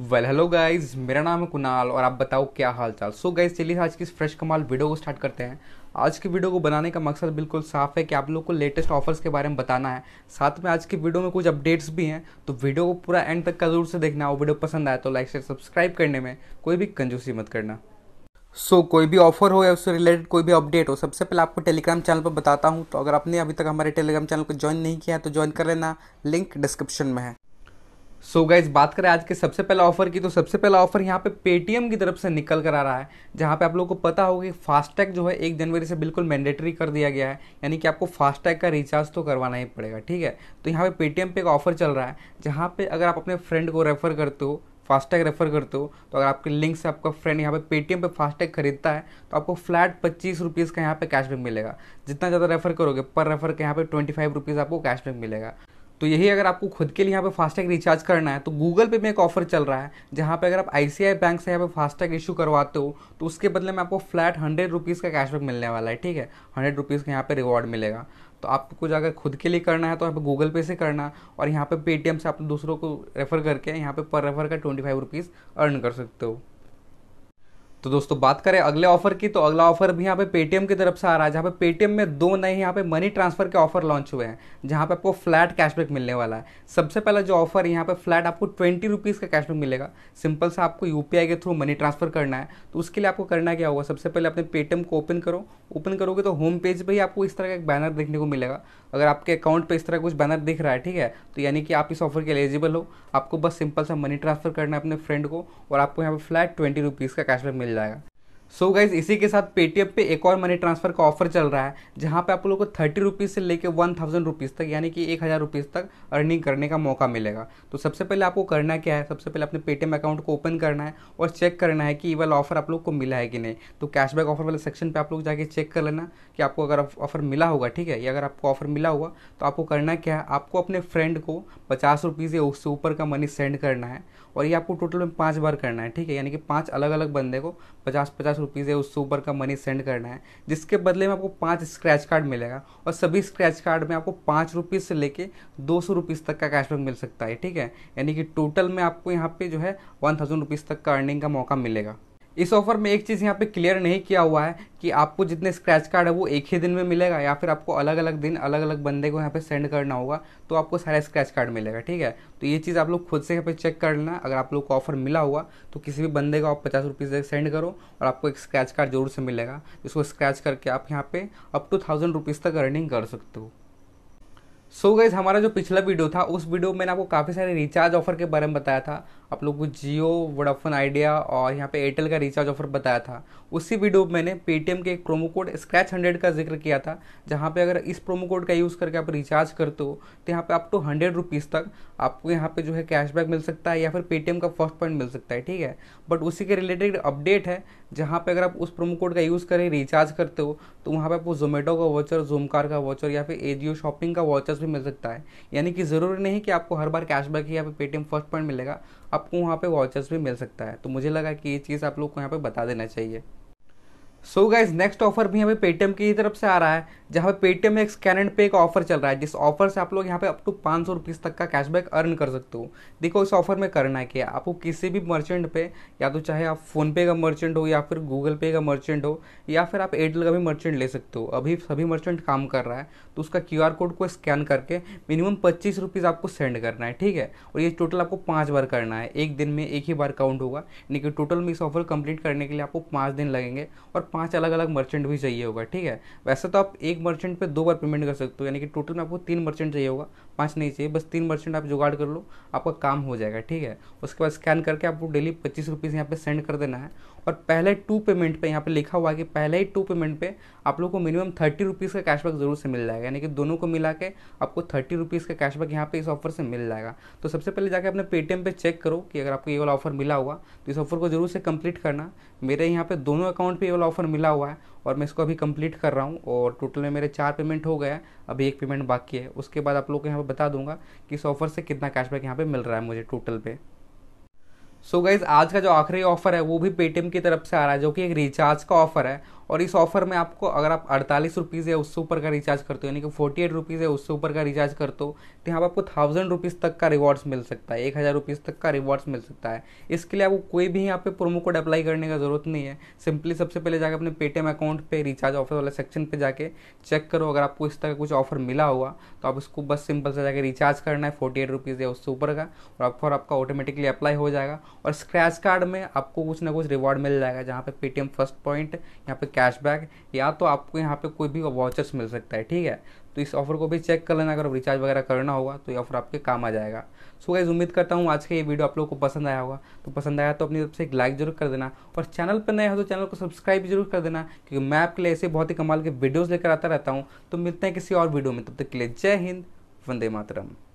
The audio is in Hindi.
वेल हेलो गाइज मेरा नाम है कुणाल और आप बताओ क्या हाल चाल सो गाइज चलिए आज की इस फ्रेश कमाल वीडियो को स्टार्ट करते हैं आज की वीडियो को बनाने का मकसद बिल्कुल साफ है कि आप लोग को लेटेस्ट ऑफर्स के बारे में बताना है साथ में आज की वीडियो में कुछ अपडेट्स भी हैं तो वीडियो को पूरा एंड तक का जरूर से देखना और वीडियो पसंद आए तो लाइक शेयर सब्सक्राइब करने में कोई भी कंजूसी मत करना सो so, कोई भी ऑफर हो या उससे रिलेटेड कोई भी अपडेट हो सबसे पहले आपको टेलीग्राम चैनल पर बताता हूँ तो अगर आपने अभी तक हमारे टेलीग्राम चैनल को ज्वाइन नहीं किया है तो ज्वाइन कर लेना लिंक डिस्क्रिप्शन में है सो so गाइज बात करें आज के सबसे पहला ऑफर की तो सबसे पहला ऑफर यहाँ पे पेटीएम की तरफ से निकल कर आ रहा है जहाँ पे आप लोगों को पता होगा कि फास्टैग जो है एक जनवरी से बिल्कुल मैंडेटरी कर दिया गया है यानी कि आपको फास्टैग का रिचार्ज तो करवाना ही पड़ेगा ठीक है तो यहाँ पे पेटीएम पे एक ऑफर चल रहा है जहाँ पे अगर आप अपने फ्रेंड को रेफर करते हो फास्टैग रेफर करते हो तो अगर आपके लिंक से आपका फ्रेंड यहाँ पे पेटीएम पे फास्टैग खरीदता है तो आपको फ्लैट पच्चीस रुपीज़ का यहाँ पे कैशबैक मिलेगा जितना ज़्यादा रेफर करोगे पर रेफर के यहाँ पे ट्वेंटी फाइव रुपीज़ आपको कैशबैक मिलेगा तो यही अगर आपको खुद के लिए यहाँ पे फास्टैग रिचार्ज करना है तो गूगल पे में एक ऑफर चल रहा है जहाँ पे अगर आप आई बैंक से यहाँ पे फास्टैग इशू करवाते हो तो उसके बदले में आपको फ्लैट हंड्रेड रुपीज़ का कैशबैक मिलने वाला है ठीक है हंड्रेड रुपीज़ का यहाँ पे रिवॉर्ड मिलेगा तो आपको कुछ अगर खुद के लिए करना है तो यहाँ पर गूगल पे से करना और यहाँ पे पेटीएम से आप दूसरों को रेफर करके यहाँ पे पर रेफर का ट्वेंटी फाइव रुपीज़ अर्न कर सकते हो तो दोस्तों बात करें अगले ऑफर की तो अगला ऑफर भी यहाँ पे पेटीएम की तरफ से आ रहा है जहाँ पे पेटीएम में दो नए यहाँ पे मनी ट्रांसफर के ऑफर लॉन्च हुए हैं जहाँ पे आपको फ्लैट कैशबैक मिलने वाला है सबसे पहला जो ऑफर है यहाँ पे फ्लैट आपको ट्वेंटी रुपीज़ का कैशबैक मिलेगा सिंपल सा आपको यू के थ्रू मनी ट्रांसफर करना है तो उसके लिए आपको करना क्या होगा सबसे पहले अपने पेटीएम को ओपन करो ओपन करोगे तो होम पेज पर ही आपको इस तरह का एक बैनर देखने को मिलेगा अगर आपके अकाउंट पर इस तरह कुछ बैनर दिख रहा है ठीक है तो यानी कि आप इस ऑफर के एलिजिबल हो आपको बस सिंपल सा मनी ट्रांसफर करना है अपने फ्रेंड को और आपको यहाँ पर फ्लैट ट्वेंटी रुपीज़ का कैशबैक मिल Leuke. सो so गाइज इसी के साथ पेटीएम पे एक और मनी ट्रांसफर का ऑफर चल रहा है जहाँ पे आप लोगों को थर्टी रुपीज़ से लेके वन थाउजेंड रुपीज़ तक यानी कि एक हज़ार रुपीज़ तक अर्निंग करने का मौका मिलेगा तो सबसे पहले आपको करना क्या है सबसे पहले अपने पेटीएम अकाउंट को ओपन करना है और चेक करना है कि ये वाला ऑफर आप लोग को मिला है कि नहीं तो कैशबैक ऑफर वाले सेक्शन पर आप लोग जाके चेक कर लेना कि आपको अगर ऑफर मिला होगा ठीक है या अगर आपको ऑफर मिला हुआ तो आपको करना क्या है आपको अपने फ्रेंड को पचास रुपीज़ या उससे ऊपर का मनी सेंड करना है और ये आपको टोटल में पाँच बार करना है ठीक है यानी कि पाँच अलग अलग बंदे को पचास पचास रुपीज़ है उससे ऊपर का मनी सेंड करना है जिसके बदले में आपको पाँच स्क्रैच कार्ड मिलेगा और सभी स्क्रैच कार्ड में आपको पाँच रुपीज़ से लेके दो सौ रुपीज़ तक का कैशबैक मिल सकता है ठीक है यानी कि टोटल में आपको यहाँ पे जो है वन थाउजेंड रुपीज़ तक का अर्निंग का मौका मिलेगा इस ऑफर में एक चीज़ यहाँ पे क्लियर नहीं किया हुआ है कि आपको जितने स्क्रैच कार्ड है वो एक ही दिन में मिलेगा या फिर आपको अलग अलग दिन अलग अलग बंदे को यहाँ पे सेंड करना होगा तो आपको सारा स्क्रैच कार्ड मिलेगा ठीक है तो ये चीज़ आप लोग खुद से यहाँ पे चेक कर लेना अगर आप लोग को ऑफर मिला हुआ तो किसी भी बंदे को आप पचास रुपीज़ सेंड करो और आपको एक स्क्रैच कार्ड जरूर से मिलेगा जिसको स्क्रैच करके आप यहाँ पे अप टू थाउजेंड रुपीज़ तक अर्निंग कर सकते हो सो so गाइज हमारा जो पिछला वीडियो था उस वीडियो में मैंने आपको काफ़ी सारे रिचार्ज ऑफर के बारे में बताया था आप लोग को जियो वोडाफोन आइडिया और यहाँ पे एयरटेल का रिचार्ज ऑफर बताया था उसी वीडियो में मैंने पेटीएम के एक प्रोमो कोड स्क्रैच हंड्रेड का जिक्र किया था जहाँ पे अगर इस प्रोमो कोड का यूज़ करके आप रिचार्ज करते हो तो यहाँ पे अप टू हंड्रेड रुपीज़ तक आपको यहाँ पे जो है कैशबैक मिल सकता है या फिर पेटीएम का फर्स्ट पॉइंट मिल सकता है ठीक है बट उसी के रिलेटेड अपडेट है जहाँ पे अगर आप उस प्रोमो कोड का यूज़ करें रिचार्ज करते हो तो वहाँ पर आपको जोमेटो का वॉचर जूमकार का वॉचर या फिर एजियो शॉपिंग का वॉचर्स भी मिल सकता है यानी कि ज़रूरी नहीं कि आपको हर बार कैशबैक ही या फिर पेटीएम फर्स्ट पॉइंट मिलेगा आपको वहाँ पे वाउचर्स भी मिल सकता है तो मुझे लगा कि ये चीज़ आप लोग को यहाँ पे बता देना चाहिए सो गाइज नेक्स्ट ऑफर भी हमें पेटीएम की तरफ से आ रहा है जहाँ पे पेटीएम में एक स्कैन एंड पे एक ऑफर चल रहा है जिस ऑफर से आप लोग यहाँ पे अप टू पाँच सौ रुपीज़ तक का कैशबैक अर्न कर सकते हो देखो इस ऑफर में करना है क्या आपको किसी भी मर्चेंट पे या तो चाहे आप फ़ोनपे का मर्चेंट हो या फिर गूगल पे का मर्चेंट हो या फिर आप एयरटेल का भी मर्चेंट ले सकते हो अभी सभी मर्चेंट काम कर रहा है तो उसका क्यू कोड को स्कैन करके मिनिमम पच्चीस रुपीज़ आपको सेंड करना है ठीक है और ये टोटल आपको पाँच बार करना है एक दिन में एक ही बार काउंट होगा यानी कि टोटल में इस ऑफर कंप्लीट करने के लिए आपको पाँच दिन लगेंगे और पांच अलग अलग मर्चेंट भी चाहिए होगा ठीक है वैसे तो आप एक मर्चेंट पे दो बार पेमेंट कर सकते हो यानी कि टोटल में आपको तीन मर्चेंट चाहिए होगा पांच नहीं चाहिए बस तीन मर्चेंट आप जुगाड़ कर लो आपका काम हो जाएगा ठीक है उसके बाद स्कैन करके आपको डेली पच्चीस रुपीज़ यहाँ पर सेंड कर देना है और पहले टू पेमेंट पे यहाँ पे लिखा हुआ है कि पहले ही टू पेमेंट पे आप लोग को मिनिमम थर्टी रुपीज़ का कैशबैक जरूर से मिल जाएगा यानी कि दोनों को मिला के आपको थर्टी रुपीज़ का कैशबैक यहाँ पे इस ऑफर से मिल जाएगा तो सबसे पहले जाके अपने पेटीएम पे चेक करो कि अगर आपको ये वाला ऑफर मिला हुआ तो इस ऑफर को जरूर से कंप्लीट करना मेरे यहाँ पे दोनों अकाउंट पे ये वाला ऑफर कूपन मिला हुआ है और मैं इसको अभी कंप्लीट कर रहा हूँ और टोटल में मेरे चार पेमेंट हो गया अभी एक पेमेंट बाकी है उसके बाद आप लोग को यहाँ पर बता दूंगा कि इस ऑफर से कितना कैशबैक यहाँ पर मिल रहा है मुझे टोटल पे सो so गाइज आज का जो आखिरी ऑफर है वो भी पेटीएम की तरफ से आ रहा है जो कि एक रिचार्ज का ऑफर है और इस ऑफर में आपको अगर आप अड़तालीस रुपीज़ या उससे ऊपर का रिचार्ज करते हो यानी कि फोर्टी एट रुपीज़ या उससे ऊपर का रिचार्ज करते हो तो यहाँ पर आपको थाउजेंड रुपीज़ तक का रिवॉर्ड्स मिल सकता है एक हज़ार रुपीज़ तक का रिवॉर्ड्स मिल सकता है इसके लिए आपको कोई भी यहाँ पे प्रोमो कोड अप्लाई करने का ज़रूरत नहीं है सिंपली सबसे पहले जाकर अपने पेटीएम अकाउंट पर रिचार्ज ऑफर वाले सेक्शन पर जाकर चेक करो अगर आपको इस तरह का कुछ ऑफर मिला हुआ तो आप इसको बस सिंपल से जाकर रिचार्ज करना है फोर्टी एट रुपीज़ या उससे ऊपर का और ऑफर आपका ऑटोमेटिकली अप्लाई हो जाएगा और स्क्रैच कार्ड में आपको कुछ ना कुछ रिवॉर्ड मिल जाएगा जहाँ पर पेटीएम फर्स्ट पॉइंट यहाँ पर कैशबैक या तो आपको यहाँ पे कोई भी वाचर्स मिल सकता है ठीक है तो इस ऑफर को भी चेक कर लेना अगर रिचार्ज वगैरह करना होगा तो ये ऑफर आपके काम आ जाएगा सो गाइज उम्मीद करता हूँ आज का ये वीडियो आप लोग को पसंद आया होगा तो पसंद आया तो अपनी तरफ से एक लाइक जरूर कर देना और चैनल पर नया हो तो चैनल को सब्सक्राइब जरूर कर देना क्योंकि मैं आपके लिए ऐसे बहुत ही कमाल के वीडियोज़ लेकर आता रहता हूँ तो मिलते हैं किसी और वीडियो में तब तक के लिए जय हिंद वंदे मातरम